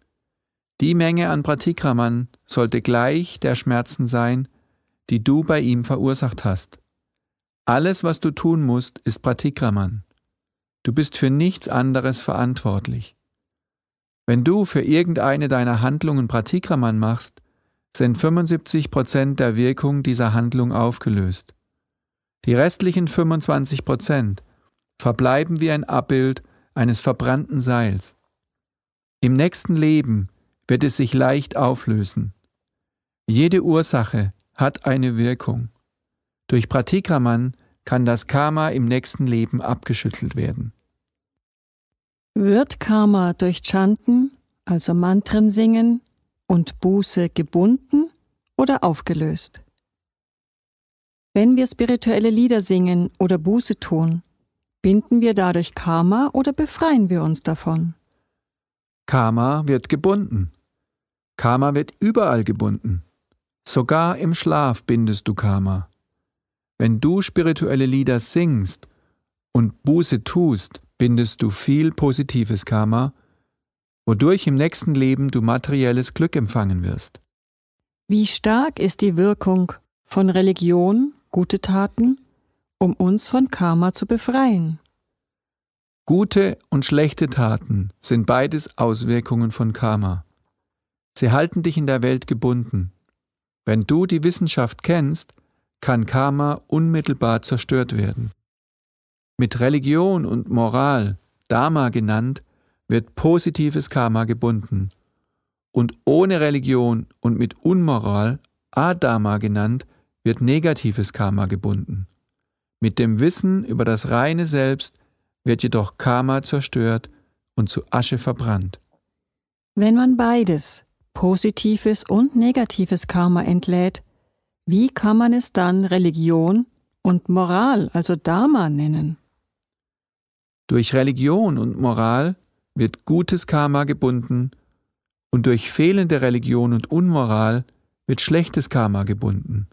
Die Menge an Pratikraman sollte gleich der Schmerzen sein, die du bei ihm verursacht hast. Alles, was du tun musst, ist Pratikraman. Du bist für nichts anderes verantwortlich. Wenn du für irgendeine deiner Handlungen Pratikraman machst, sind 75% Prozent der Wirkung dieser Handlung aufgelöst. Die restlichen 25% Prozent verbleiben wie ein Abbild eines verbrannten Seils. Im nächsten Leben wird es sich leicht auflösen. Jede Ursache hat eine Wirkung. Durch Pratikraman kann das Karma im nächsten Leben abgeschüttelt werden. Wird Karma durch Chanten, also Mantren singen und Buße gebunden oder aufgelöst? Wenn wir spirituelle Lieder singen oder Buße tun, binden wir dadurch Karma oder befreien wir uns davon? Karma wird gebunden. Karma wird überall gebunden. Sogar im Schlaf bindest du Karma. Wenn du spirituelle Lieder singst und Buße tust, bindest du viel positives Karma, wodurch im nächsten Leben du materielles Glück empfangen wirst. Wie stark ist die Wirkung von Religion, gute Taten, um uns von Karma zu befreien? Gute und schlechte Taten sind beides Auswirkungen von Karma. Sie halten dich in der Welt gebunden. Wenn du die Wissenschaft kennst, kann Karma unmittelbar zerstört werden. Mit Religion und Moral, Dharma genannt, wird positives Karma gebunden. Und ohne Religion und mit Unmoral, Adharma genannt, wird negatives Karma gebunden. Mit dem Wissen über das reine Selbst wird jedoch Karma zerstört und zu Asche verbrannt. Wenn man beides, positives und negatives Karma entlädt, wie kann man es dann Religion und Moral, also Dharma, nennen? Durch Religion und Moral wird gutes Karma gebunden und durch fehlende Religion und Unmoral wird schlechtes Karma gebunden.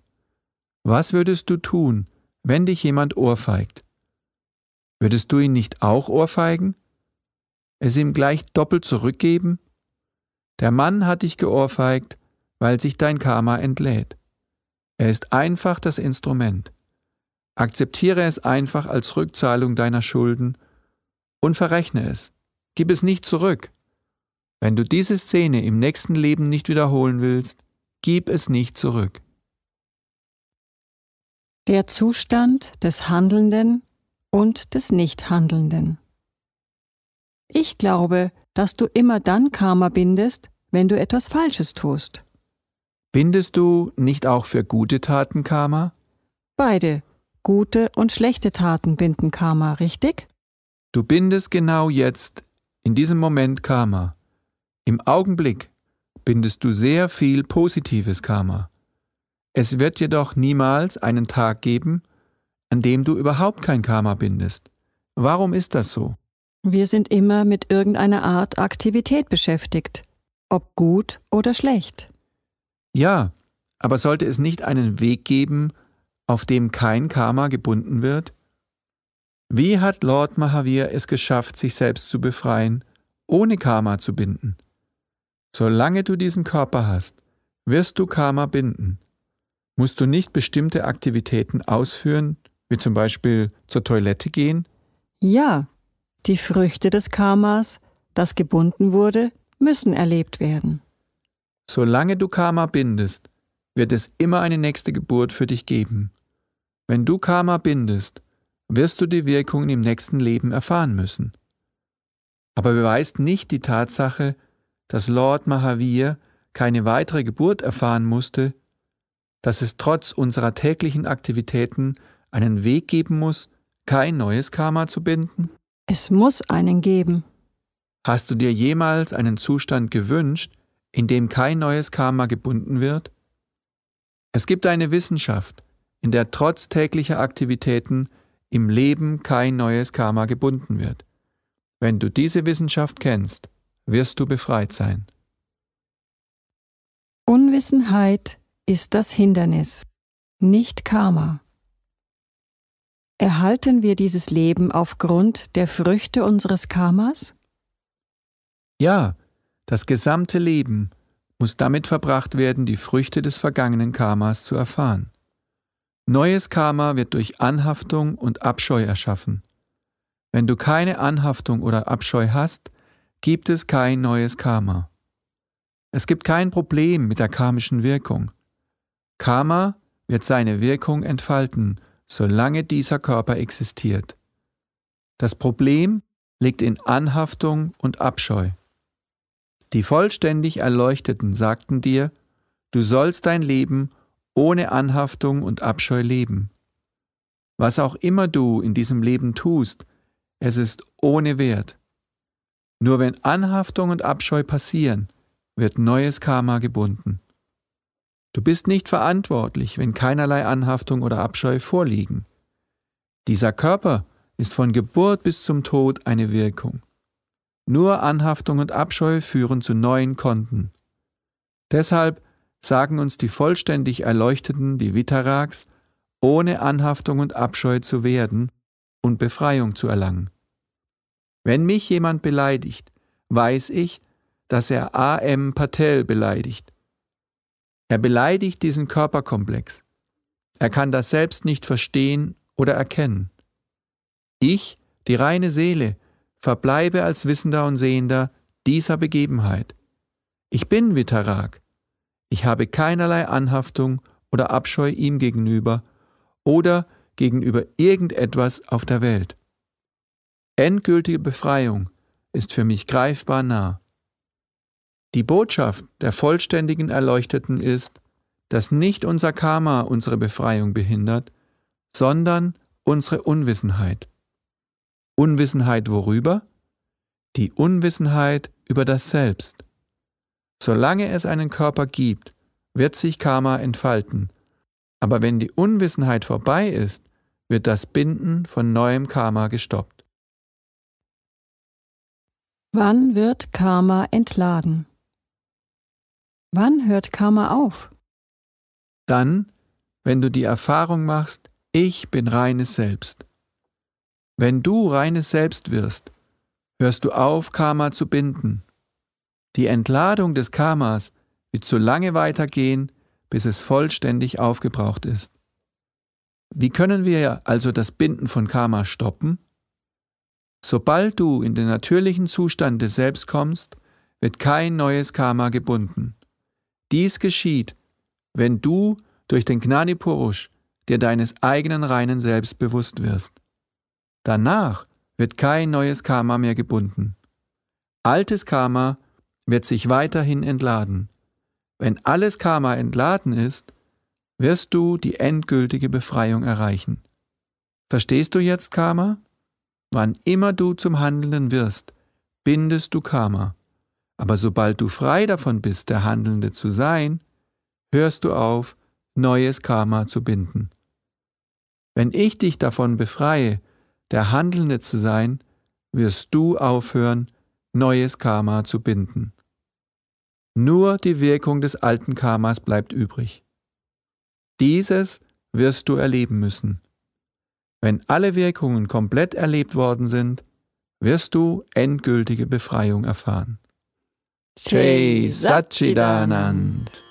Was würdest du tun, wenn dich jemand ohrfeigt? Würdest du ihn nicht auch ohrfeigen? Es ihm gleich doppelt zurückgeben? Der Mann hat dich geohrfeigt, weil sich dein Karma entlädt. Er ist einfach das Instrument. Akzeptiere es einfach als Rückzahlung deiner Schulden und verrechne es. Gib es nicht zurück. Wenn du diese Szene im nächsten Leben nicht wiederholen willst, gib es nicht zurück. Der Zustand des Handelnden und des Nichthandelnden. Ich glaube, dass du immer dann Karma bindest, wenn du etwas Falsches tust. Bindest du nicht auch für gute Taten Karma? Beide. Gute und schlechte Taten binden Karma, richtig? Du bindest genau jetzt, in diesem Moment Karma. Im Augenblick bindest du sehr viel positives Karma. Es wird jedoch niemals einen Tag geben, an dem du überhaupt kein Karma bindest. Warum ist das so? Wir sind immer mit irgendeiner Art Aktivität beschäftigt, ob gut oder schlecht. Ja, aber sollte es nicht einen Weg geben, auf dem kein Karma gebunden wird? Wie hat Lord Mahavir es geschafft, sich selbst zu befreien, ohne Karma zu binden? Solange du diesen Körper hast, wirst du Karma binden. Musst du nicht bestimmte Aktivitäten ausführen, wie zum Beispiel zur Toilette gehen? Ja, die Früchte des Karmas, das gebunden wurde, müssen erlebt werden. Solange du Karma bindest, wird es immer eine nächste Geburt für dich geben. Wenn du Karma bindest, wirst du die Wirkungen im nächsten Leben erfahren müssen. Aber beweist nicht die Tatsache, dass Lord Mahavir keine weitere Geburt erfahren musste, dass es trotz unserer täglichen Aktivitäten einen Weg geben muss, kein neues Karma zu binden? Es muss einen geben. Hast du dir jemals einen Zustand gewünscht, in dem kein neues Karma gebunden wird? Es gibt eine Wissenschaft, in der trotz täglicher Aktivitäten im Leben kein neues Karma gebunden wird. Wenn du diese Wissenschaft kennst, wirst du befreit sein. Unwissenheit ist das Hindernis, nicht Karma. Erhalten wir dieses Leben aufgrund der Früchte unseres Karmas? Ja, das gesamte Leben muss damit verbracht werden, die Früchte des vergangenen Karmas zu erfahren. Neues Karma wird durch Anhaftung und Abscheu erschaffen. Wenn du keine Anhaftung oder Abscheu hast, gibt es kein neues Karma. Es gibt kein Problem mit der karmischen Wirkung. Karma wird seine Wirkung entfalten, solange dieser Körper existiert. Das Problem liegt in Anhaftung und Abscheu. Die vollständig Erleuchteten sagten dir, du sollst dein Leben ohne Anhaftung und Abscheu leben. Was auch immer du in diesem Leben tust, es ist ohne Wert. Nur wenn Anhaftung und Abscheu passieren, wird neues Karma gebunden. Du bist nicht verantwortlich, wenn keinerlei Anhaftung oder Abscheu vorliegen. Dieser Körper ist von Geburt bis zum Tod eine Wirkung. Nur Anhaftung und Abscheu führen zu neuen Konten. Deshalb sagen uns die vollständig Erleuchteten, die Vitaraks, ohne Anhaftung und Abscheu zu werden und Befreiung zu erlangen. Wenn mich jemand beleidigt, weiß ich, dass er A.M. Patel beleidigt. Er beleidigt diesen Körperkomplex. Er kann das selbst nicht verstehen oder erkennen. Ich, die reine Seele, verbleibe als Wissender und Sehender dieser Begebenheit. Ich bin Vitarak. Ich habe keinerlei Anhaftung oder Abscheu ihm gegenüber oder gegenüber irgendetwas auf der Welt. Endgültige Befreiung ist für mich greifbar nah. Die Botschaft der vollständigen Erleuchteten ist, dass nicht unser Karma unsere Befreiung behindert, sondern unsere Unwissenheit. Unwissenheit worüber? Die Unwissenheit über das Selbst. Solange es einen Körper gibt, wird sich Karma entfalten. Aber wenn die Unwissenheit vorbei ist, wird das Binden von neuem Karma gestoppt. Wann wird Karma entladen? Wann hört Karma auf? Dann, wenn du die Erfahrung machst, ich bin reines Selbst. Wenn du reines Selbst wirst, hörst du auf, Karma zu binden. Die Entladung des Karmas wird so lange weitergehen, bis es vollständig aufgebraucht ist. Wie können wir also das Binden von Karma stoppen? Sobald du in den natürlichen Zustand des Selbst kommst, wird kein neues Karma gebunden. Dies geschieht, wenn du durch den Gnani Purush dir deines eigenen reinen Selbst bewusst wirst. Danach wird kein neues Karma mehr gebunden. Altes Karma wird sich weiterhin entladen. Wenn alles Karma entladen ist, wirst du die endgültige Befreiung erreichen. Verstehst du jetzt Karma? Wann immer du zum Handelnden wirst, bindest du Karma. Aber sobald du frei davon bist, der Handelnde zu sein, hörst du auf, neues Karma zu binden. Wenn ich dich davon befreie, der Handelnde zu sein, wirst du aufhören, neues Karma zu binden. Nur die Wirkung des alten Karmas bleibt übrig. Dieses wirst du erleben müssen. Wenn alle Wirkungen komplett erlebt worden sind, wirst du endgültige Befreiung erfahren. Jai Satchidanand.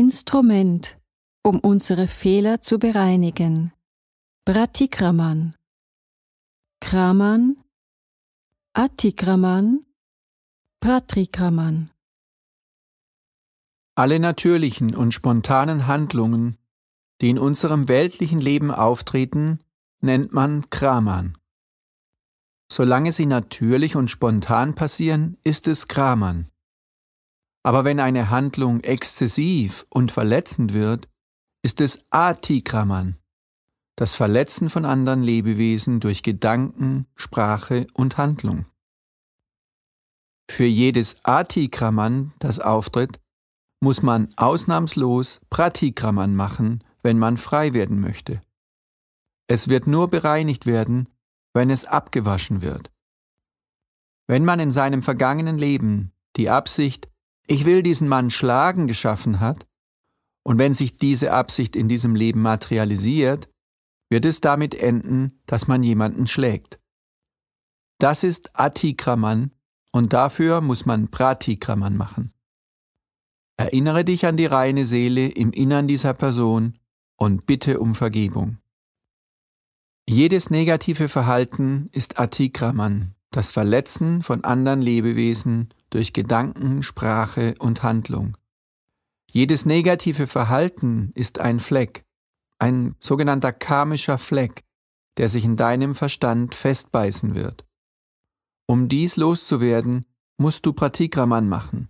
Instrument, um unsere Fehler zu bereinigen. Pratikraman. Kraman, Atikraman, Pratrikraman. Alle natürlichen und spontanen Handlungen, die in unserem weltlichen Leben auftreten, nennt man Kraman. Solange sie natürlich und spontan passieren, ist es Kraman. Aber wenn eine Handlung exzessiv und verletzend wird, ist es Atikraman, das Verletzen von anderen Lebewesen durch Gedanken, Sprache und Handlung. Für jedes Atikraman, das auftritt, muss man ausnahmslos Pratikraman machen, wenn man frei werden möchte. Es wird nur bereinigt werden, wenn es abgewaschen wird. Wenn man in seinem vergangenen Leben die Absicht, ich will diesen Mann schlagen geschaffen hat, und wenn sich diese Absicht in diesem Leben materialisiert, wird es damit enden, dass man jemanden schlägt. Das ist Atikraman und dafür muss man Pratikraman machen. Erinnere dich an die reine Seele im Innern dieser Person und bitte um Vergebung. Jedes negative Verhalten ist Atikraman, das Verletzen von anderen Lebewesen durch Gedanken, Sprache und Handlung. Jedes negative Verhalten ist ein Fleck, ein sogenannter karmischer Fleck, der sich in deinem Verstand festbeißen wird. Um dies loszuwerden, musst du Pratikraman machen.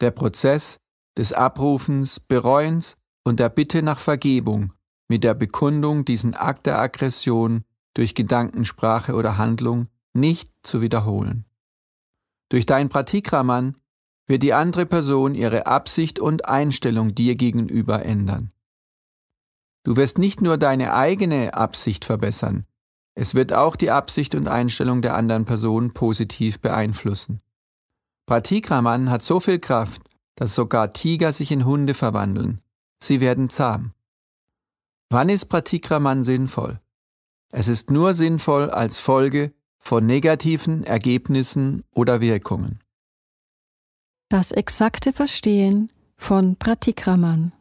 Der Prozess des Abrufens, Bereuens und der Bitte nach Vergebung mit der Bekundung, diesen Akt der Aggression durch Gedankensprache oder Handlung nicht zu wiederholen. Durch dein Pratikraman wird die andere Person ihre Absicht und Einstellung dir gegenüber ändern. Du wirst nicht nur deine eigene Absicht verbessern, es wird auch die Absicht und Einstellung der anderen Person positiv beeinflussen. Pratikraman hat so viel Kraft, dass sogar Tiger sich in Hunde verwandeln. Sie werden zahm. Wann ist Pratikraman sinnvoll? Es ist nur sinnvoll als Folge von negativen Ergebnissen oder Wirkungen. Das exakte Verstehen von Pratikraman.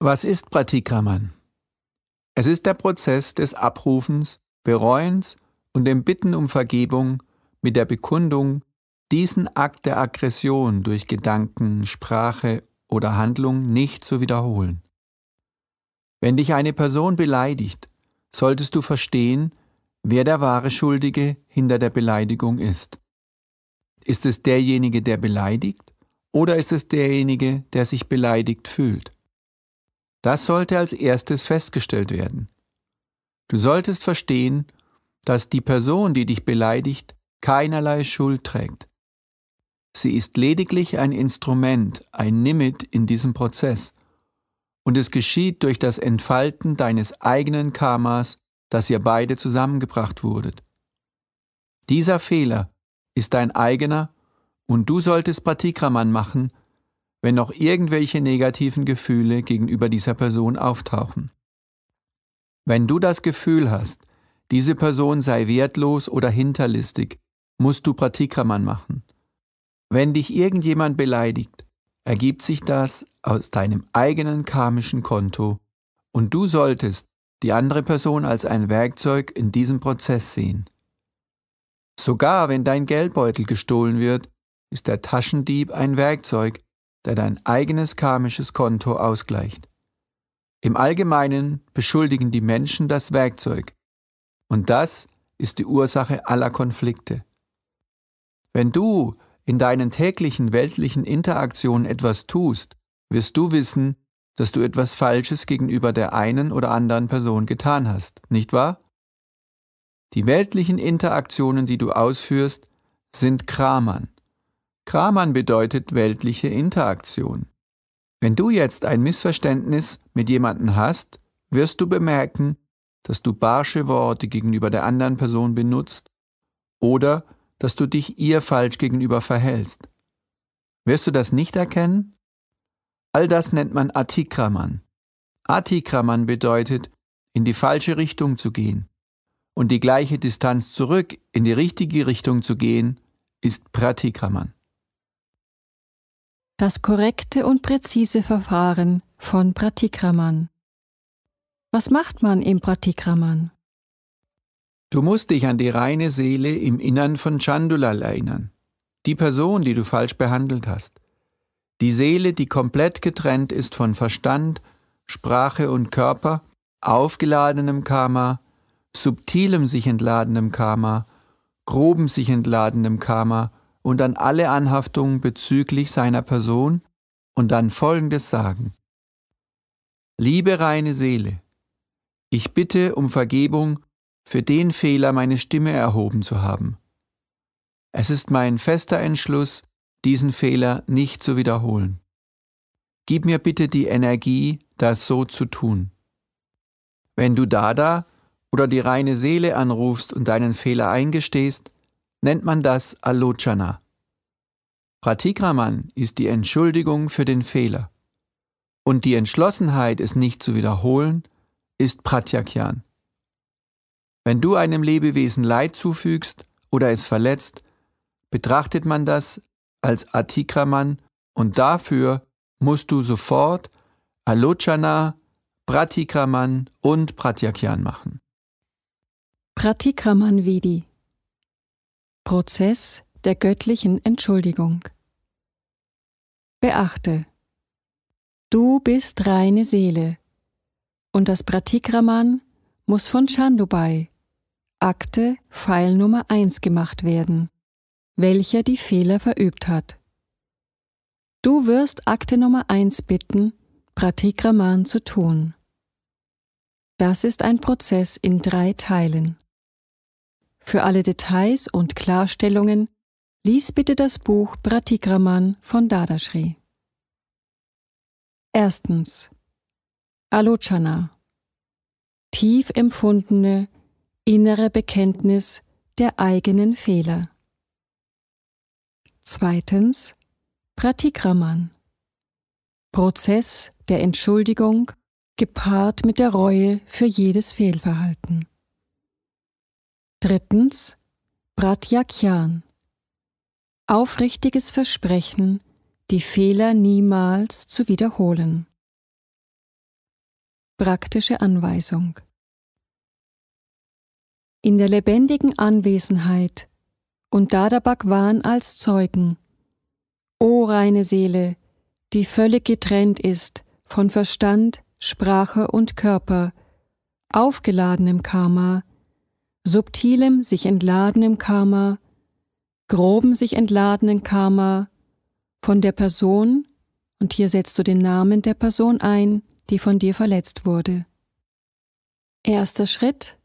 Was ist Pratikraman? Es ist der Prozess des Abrufens, Bereuens und dem Bitten um Vergebung mit der Bekundung, diesen Akt der Aggression durch Gedanken, Sprache oder Handlung nicht zu wiederholen. Wenn dich eine Person beleidigt, solltest du verstehen, wer der wahre Schuldige hinter der Beleidigung ist. Ist es derjenige, der beleidigt, oder ist es derjenige, der sich beleidigt fühlt? Das sollte als erstes festgestellt werden. Du solltest verstehen, dass die Person, die dich beleidigt, keinerlei Schuld trägt. Sie ist lediglich ein Instrument, ein Nimit in diesem Prozess. Und es geschieht durch das Entfalten deines eigenen Karmas dass ihr beide zusammengebracht wurdet. Dieser Fehler ist dein eigener und du solltest Pratikraman machen, wenn noch irgendwelche negativen Gefühle gegenüber dieser Person auftauchen. Wenn du das Gefühl hast, diese Person sei wertlos oder hinterlistig, musst du Pratikraman machen. Wenn dich irgendjemand beleidigt, ergibt sich das aus deinem eigenen karmischen Konto und du solltest die andere Person als ein Werkzeug in diesem Prozess sehen. Sogar wenn dein Geldbeutel gestohlen wird, ist der Taschendieb ein Werkzeug, der dein eigenes karmisches Konto ausgleicht. Im Allgemeinen beschuldigen die Menschen das Werkzeug, und das ist die Ursache aller Konflikte. Wenn du in deinen täglichen weltlichen Interaktionen etwas tust, wirst du wissen, dass du etwas Falsches gegenüber der einen oder anderen Person getan hast, nicht wahr? Die weltlichen Interaktionen, die du ausführst, sind Kraman. Kraman bedeutet weltliche Interaktion. Wenn du jetzt ein Missverständnis mit jemandem hast, wirst du bemerken, dass du barsche Worte gegenüber der anderen Person benutzt oder dass du dich ihr falsch gegenüber verhältst. Wirst du das nicht erkennen? All das nennt man Atikraman. Atikraman bedeutet, in die falsche Richtung zu gehen. Und die gleiche Distanz zurück in die richtige Richtung zu gehen, ist Pratikraman. Das korrekte und präzise Verfahren von Pratikraman. Was macht man im Pratikraman? Du musst dich an die reine Seele im Innern von Chandulal erinnern, die Person, die du falsch behandelt hast. Die Seele, die komplett getrennt ist von Verstand, Sprache und Körper, aufgeladenem Karma, subtilem sich entladenem Karma, grobem sich entladenem Karma und an alle Anhaftungen bezüglich seiner Person und dann folgendes sagen. Liebe reine Seele, ich bitte um Vergebung für den Fehler, meine Stimme erhoben zu haben. Es ist mein fester Entschluss, diesen Fehler nicht zu wiederholen. Gib mir bitte die Energie, das so zu tun. Wenn du Dada oder die reine Seele anrufst und deinen Fehler eingestehst, nennt man das Alochana. Pratikraman ist die Entschuldigung für den Fehler. Und die Entschlossenheit, es nicht zu wiederholen, ist Pratyakyan. Wenn du einem Lebewesen Leid zufügst oder es verletzt, betrachtet man das als Atikraman und dafür musst du sofort Alochana, Pratikraman und Pratyakyan machen. Pratikraman Vedi Prozess der göttlichen Entschuldigung. Beachte, du bist reine Seele und das Pratikraman muss von Chandubai, Akte Pfeil Nummer 1 gemacht werden welcher die Fehler verübt hat. Du wirst Akte Nummer 1 bitten, Pratikraman zu tun. Das ist ein Prozess in drei Teilen. Für alle Details und Klarstellungen lies bitte das Buch Pratikraman von Dadashri. Erstens Alochana Tief empfundene innere Bekenntnis der eigenen Fehler. Zweitens Pratikraman. Prozess der Entschuldigung gepaart mit der Reue für jedes Fehlverhalten. Drittens Pratyakyan. Aufrichtiges Versprechen, die Fehler niemals zu wiederholen. Praktische Anweisung. In der lebendigen Anwesenheit und Dadabak waren als Zeugen. O reine Seele, die völlig getrennt ist von Verstand, Sprache und Körper, aufgeladenem Karma, subtilem sich entladenem Karma, groben sich entladenen Karma, von der Person, und hier setzt du den Namen der Person ein, die von dir verletzt wurde. Erster Schritt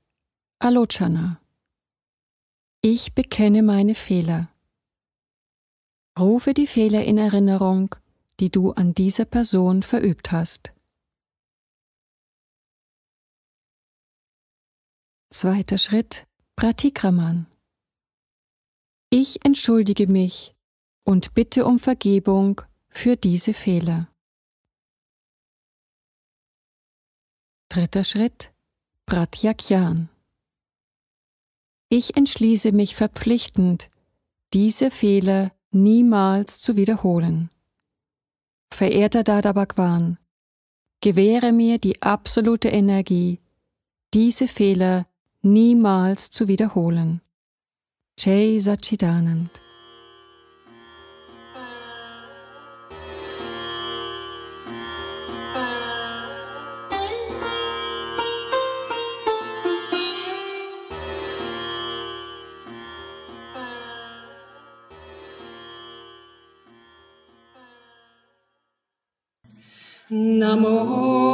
Alochana. Ich bekenne meine Fehler. Rufe die Fehler in Erinnerung, die du an dieser Person verübt hast. Zweiter Schritt Pratikraman. Ich entschuldige mich und bitte um Vergebung für diese Fehler. Dritter Schritt Pratyakyan. Ich entschließe mich verpflichtend, diese Fehler niemals zu wiederholen. Verehrter Dada Bhagwan, gewähre mir die absolute Energie, diese Fehler niemals zu wiederholen. Jay Sachidanand Namo